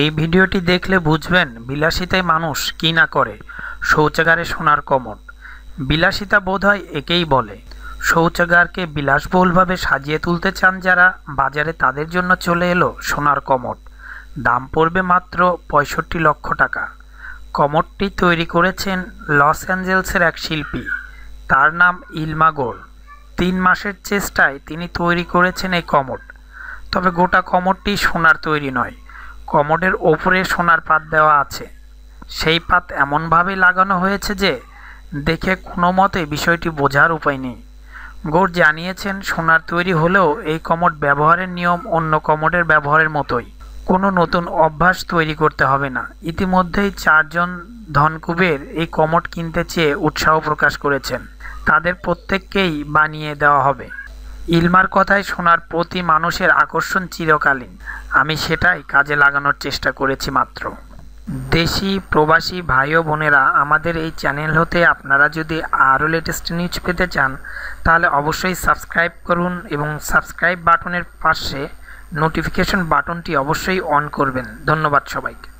এই ভিডিওটি দেখলে বুঝবেন বিলাসিতায় মানুষ কি না করে শৌচাগারে সোনার কমন বিলাসিতা হয় একেই বলে শৌচাগারকে বিলাসবহুলভাবে সাজিয়ে তুলতে চান যারা বাজারে তাদের জন্য চলে এলো সোনার কমট দাম পড়বে মাত্র পঁয়ষট্টি লক্ষ টাকা কমটটি তৈরি করেছেন লস অ্যাঞ্জেলসের এক শিল্পী তার নাম ইলমাগোল তিন মাসের চেষ্টায় তিনি তৈরি করেছেন এই কমট তবে গোটা কমটটি সোনার তৈরি নয় কমোডের ওপরে সোনার পাত দেওয়া আছে সেই পাত এমনভাবে লাগানো হয়েছে যে দেখে কোনো মতে বিষয়টি বোঝার উপায় নেই গোর জানিয়েছেন সোনার তৈরি হলেও এই কমোড ব্যবহারের নিয়ম অন্য কমোডের ব্যবহারের মতোই কোনো নতুন অভ্যাস তৈরি করতে হবে না ইতিমধ্যেই চারজন ধনকুবের এই কমোড কিনতে চেয়ে উৎসাহ প্রকাশ করেছেন তাদের প্রত্যেককেই বানিয়ে দেওয়া হবে ইলমার কথায় শোনার প্রতি মানুষের আকর্ষণ চিরকালীন আমি সেটাই কাজে লাগানোর চেষ্টা করেছি মাত্র দেশি প্রবাসী ভাই ও বোনেরা আমাদের এই চ্যানেল হতে আপনারা যদি আরও লেটেস্ট নিউজ পেতে চান তাহলে অবশ্যই সাবস্ক্রাইব করুন এবং সাবস্ক্রাইব বাটনের পাশে নোটিফিকেশন বাটনটি অবশ্যই অন করবেন ধন্যবাদ সবাইকে